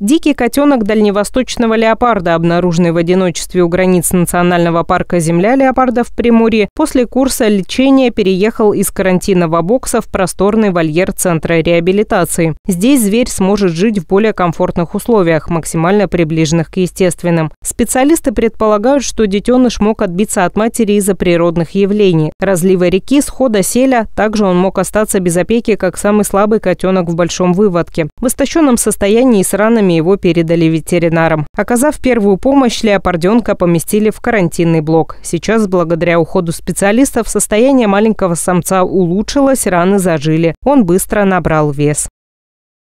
Дикий котенок дальневосточного леопарда, обнаруженный в одиночестве у границ Национального парка «Земля леопарда» в Приморье, после курса лечения переехал из карантинного бокса в просторный вольер Центра реабилитации. Здесь зверь сможет жить в более комфортных условиях, максимально приближенных к естественным. Специалисты предполагают, что детеныш мог отбиться от матери из-за природных явлений. Разлива реки, схода селя, также он мог остаться без опеки, как самый слабый котенок в большом выводке. В истощенном состоянии и с ранами сами его передали ветеринарам. Оказав первую помощь, леопарденка поместили в карантинный блок. Сейчас, благодаря уходу специалистов, состояние маленького самца улучшилось, раны зажили. Он быстро набрал вес.